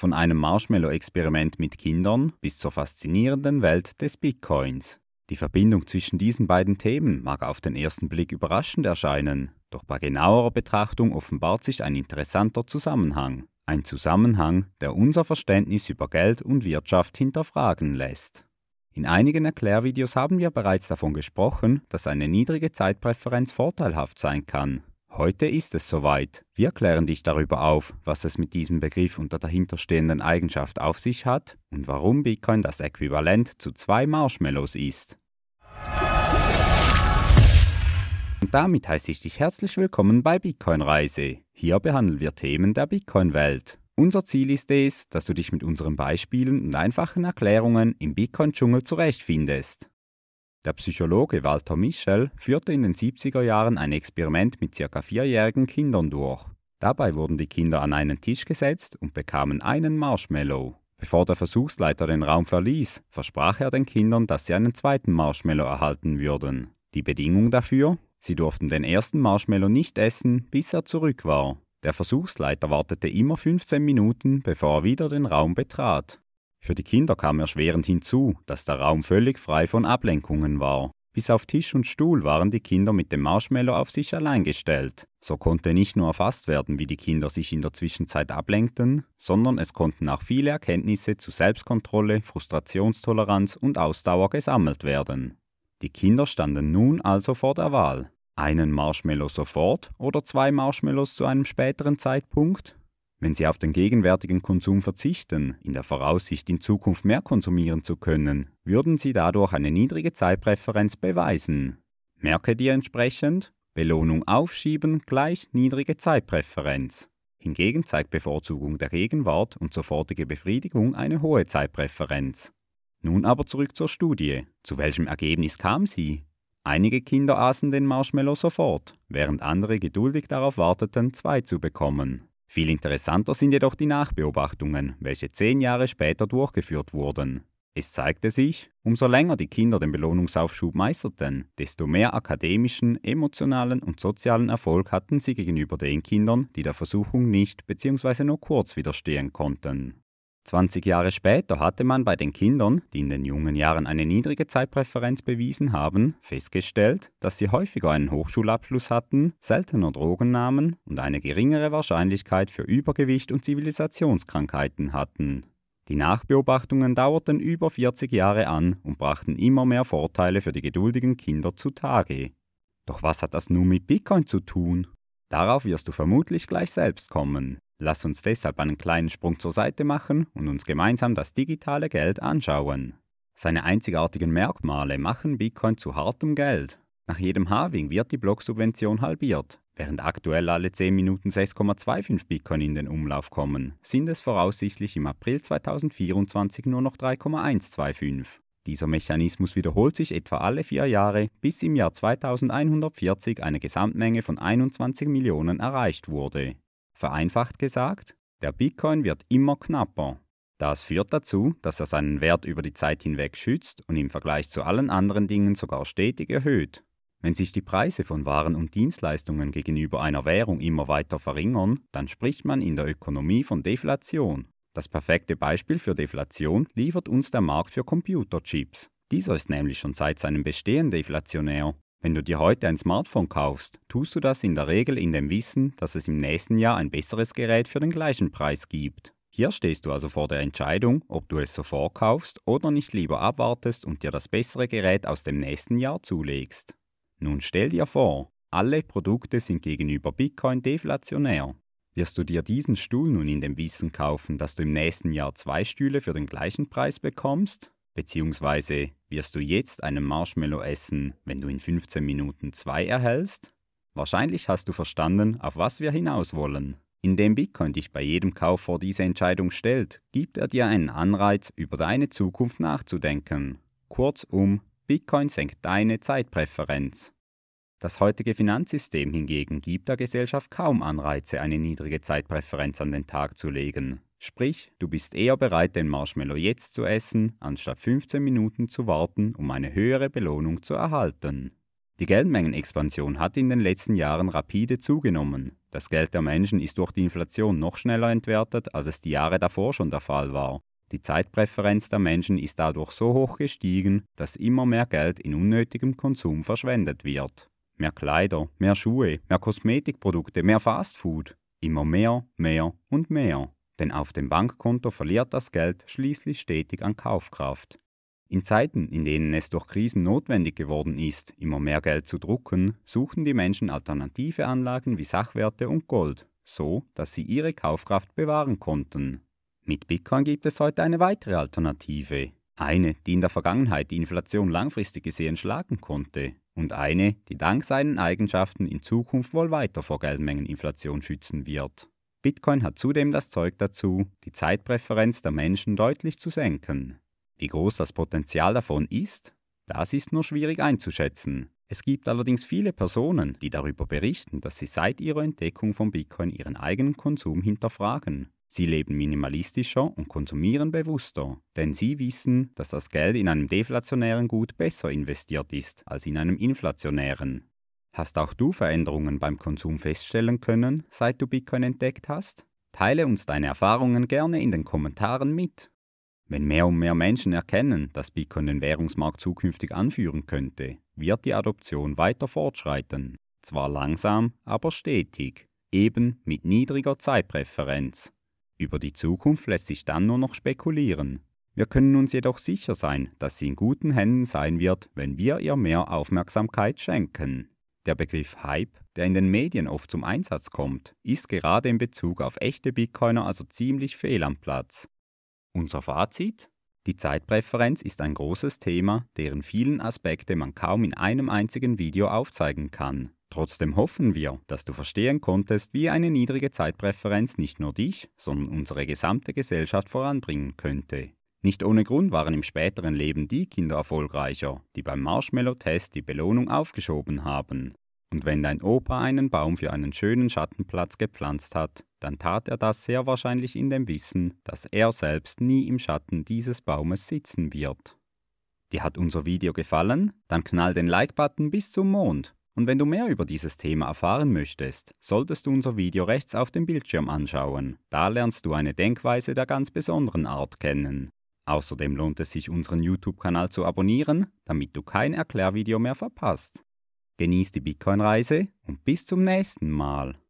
von einem Marshmallow-Experiment mit Kindern bis zur faszinierenden Welt des Bitcoins. Die Verbindung zwischen diesen beiden Themen mag auf den ersten Blick überraschend erscheinen, doch bei genauerer Betrachtung offenbart sich ein interessanter Zusammenhang. Ein Zusammenhang, der unser Verständnis über Geld und Wirtschaft hinterfragen lässt. In einigen Erklärvideos haben wir bereits davon gesprochen, dass eine niedrige Zeitpräferenz vorteilhaft sein kann, Heute ist es soweit. Wir klären dich darüber auf, was es mit diesem Begriff und der dahinterstehenden Eigenschaft auf sich hat und warum Bitcoin das Äquivalent zu zwei Marshmallows ist. Und damit heiße ich dich herzlich willkommen bei Bitcoin Reise. Hier behandeln wir Themen der Bitcoin-Welt. Unser Ziel ist es, dass du dich mit unseren Beispielen und einfachen Erklärungen im Bitcoin-Dschungel zurechtfindest. Der Psychologe Walter Michel führte in den 70er Jahren ein Experiment mit circa vierjährigen Kindern durch. Dabei wurden die Kinder an einen Tisch gesetzt und bekamen einen Marshmallow. Bevor der Versuchsleiter den Raum verließ, versprach er den Kindern, dass sie einen zweiten Marshmallow erhalten würden. Die Bedingung dafür? Sie durften den ersten Marshmallow nicht essen, bis er zurück war. Der Versuchsleiter wartete immer 15 Minuten, bevor er wieder den Raum betrat. Für die Kinder kam erschwerend hinzu, dass der Raum völlig frei von Ablenkungen war. Bis auf Tisch und Stuhl waren die Kinder mit dem Marshmallow auf sich allein gestellt. So konnte nicht nur erfasst werden, wie die Kinder sich in der Zwischenzeit ablenkten, sondern es konnten auch viele Erkenntnisse zu Selbstkontrolle, Frustrationstoleranz und Ausdauer gesammelt werden. Die Kinder standen nun also vor der Wahl. Einen Marshmallow sofort oder zwei Marshmallows zu einem späteren Zeitpunkt wenn sie auf den gegenwärtigen Konsum verzichten, in der Voraussicht, in Zukunft mehr konsumieren zu können, würden sie dadurch eine niedrige Zeitpräferenz beweisen. Merke dir entsprechend, Belohnung aufschieben gleich niedrige Zeitpräferenz. Hingegen zeigt Bevorzugung der Gegenwart und sofortige Befriedigung eine hohe Zeitpräferenz. Nun aber zurück zur Studie. Zu welchem Ergebnis kam sie? Einige Kinder aßen den Marshmallow sofort, während andere geduldig darauf warteten, zwei zu bekommen. Viel interessanter sind jedoch die Nachbeobachtungen, welche zehn Jahre später durchgeführt wurden. Es zeigte sich, umso länger die Kinder den Belohnungsaufschub meisterten, desto mehr akademischen, emotionalen und sozialen Erfolg hatten sie gegenüber den Kindern, die der Versuchung nicht bzw. nur kurz widerstehen konnten. 20 Jahre später hatte man bei den Kindern, die in den jungen Jahren eine niedrige Zeitpräferenz bewiesen haben, festgestellt, dass sie häufiger einen Hochschulabschluss hatten, seltener Drogen nahmen und eine geringere Wahrscheinlichkeit für Übergewicht und Zivilisationskrankheiten hatten. Die Nachbeobachtungen dauerten über 40 Jahre an und brachten immer mehr Vorteile für die geduldigen Kinder zutage. Doch was hat das nun mit Bitcoin zu tun? Darauf wirst du vermutlich gleich selbst kommen. Lasst uns deshalb einen kleinen Sprung zur Seite machen und uns gemeinsam das digitale Geld anschauen. Seine einzigartigen Merkmale machen Bitcoin zu hartem Geld. Nach jedem Halving wird die Blocksubvention halbiert. Während aktuell alle 10 Minuten 6,25 Bitcoin in den Umlauf kommen, sind es voraussichtlich im April 2024 nur noch 3,125. Dieser Mechanismus wiederholt sich etwa alle vier Jahre, bis im Jahr 2140 eine Gesamtmenge von 21 Millionen erreicht wurde. Vereinfacht gesagt, der Bitcoin wird immer knapper. Das führt dazu, dass er seinen Wert über die Zeit hinweg schützt und im Vergleich zu allen anderen Dingen sogar stetig erhöht. Wenn sich die Preise von Waren und Dienstleistungen gegenüber einer Währung immer weiter verringern, dann spricht man in der Ökonomie von Deflation. Das perfekte Beispiel für Deflation liefert uns der Markt für Computerchips. Dieser ist nämlich schon seit seinem Bestehen deflationär wenn du dir heute ein Smartphone kaufst, tust du das in der Regel in dem Wissen, dass es im nächsten Jahr ein besseres Gerät für den gleichen Preis gibt. Hier stehst du also vor der Entscheidung, ob du es sofort kaufst oder nicht lieber abwartest und dir das bessere Gerät aus dem nächsten Jahr zulegst. Nun stell dir vor, alle Produkte sind gegenüber Bitcoin deflationär. Wirst du dir diesen Stuhl nun in dem Wissen kaufen, dass du im nächsten Jahr zwei Stühle für den gleichen Preis bekommst? Beziehungsweise wirst du jetzt einen Marshmallow essen, wenn du in 15 Minuten zwei erhältst? Wahrscheinlich hast du verstanden, auf was wir hinaus wollen. Indem Bitcoin dich bei jedem Kauf vor diese Entscheidung stellt, gibt er dir einen Anreiz, über deine Zukunft nachzudenken. Kurzum, Bitcoin senkt deine Zeitpräferenz. Das heutige Finanzsystem hingegen gibt der Gesellschaft kaum Anreize, eine niedrige Zeitpräferenz an den Tag zu legen. Sprich, du bist eher bereit, den Marshmallow jetzt zu essen, anstatt 15 Minuten zu warten, um eine höhere Belohnung zu erhalten. Die Geldmengenexpansion hat in den letzten Jahren rapide zugenommen. Das Geld der Menschen ist durch die Inflation noch schneller entwertet, als es die Jahre davor schon der Fall war. Die Zeitpräferenz der Menschen ist dadurch so hoch gestiegen, dass immer mehr Geld in unnötigem Konsum verschwendet wird. Mehr Kleider, mehr Schuhe, mehr Kosmetikprodukte, mehr Fastfood. Immer mehr, mehr und mehr denn auf dem Bankkonto verliert das Geld schließlich stetig an Kaufkraft. In Zeiten, in denen es durch Krisen notwendig geworden ist, immer mehr Geld zu drucken, suchen die Menschen alternative Anlagen wie Sachwerte und Gold, so dass sie ihre Kaufkraft bewahren konnten. Mit Bitcoin gibt es heute eine weitere Alternative, eine, die in der Vergangenheit die Inflation langfristig gesehen schlagen konnte, und eine, die dank seinen Eigenschaften in Zukunft wohl weiter vor Geldmengeninflation schützen wird. Bitcoin hat zudem das Zeug dazu, die Zeitpräferenz der Menschen deutlich zu senken. Wie groß das Potenzial davon ist, das ist nur schwierig einzuschätzen. Es gibt allerdings viele Personen, die darüber berichten, dass sie seit ihrer Entdeckung von Bitcoin ihren eigenen Konsum hinterfragen. Sie leben minimalistischer und konsumieren bewusster, denn sie wissen, dass das Geld in einem deflationären Gut besser investiert ist als in einem inflationären. Hast auch du Veränderungen beim Konsum feststellen können, seit du Bitcoin entdeckt hast? Teile uns deine Erfahrungen gerne in den Kommentaren mit. Wenn mehr und mehr Menschen erkennen, dass Bitcoin den Währungsmarkt zukünftig anführen könnte, wird die Adoption weiter fortschreiten. Zwar langsam, aber stetig, eben mit niedriger Zeitpräferenz. Über die Zukunft lässt sich dann nur noch spekulieren. Wir können uns jedoch sicher sein, dass sie in guten Händen sein wird, wenn wir ihr mehr Aufmerksamkeit schenken. Der Begriff Hype, der in den Medien oft zum Einsatz kommt, ist gerade in Bezug auf echte Bitcoiner also ziemlich fehl am Platz. Unser Fazit? Die Zeitpräferenz ist ein großes Thema, deren vielen Aspekte man kaum in einem einzigen Video aufzeigen kann. Trotzdem hoffen wir, dass du verstehen konntest, wie eine niedrige Zeitpräferenz nicht nur dich, sondern unsere gesamte Gesellschaft voranbringen könnte. Nicht ohne Grund waren im späteren Leben die Kinder erfolgreicher, die beim Marshmallow-Test die Belohnung aufgeschoben haben. Und wenn dein Opa einen Baum für einen schönen Schattenplatz gepflanzt hat, dann tat er das sehr wahrscheinlich in dem Wissen, dass er selbst nie im Schatten dieses Baumes sitzen wird. Dir hat unser Video gefallen? Dann knall den Like-Button bis zum Mond. Und wenn du mehr über dieses Thema erfahren möchtest, solltest du unser Video rechts auf dem Bildschirm anschauen. Da lernst du eine Denkweise der ganz besonderen Art kennen. Außerdem lohnt es sich, unseren YouTube-Kanal zu abonnieren, damit du kein Erklärvideo mehr verpasst. Genieß die Bitcoin-Reise und bis zum nächsten Mal.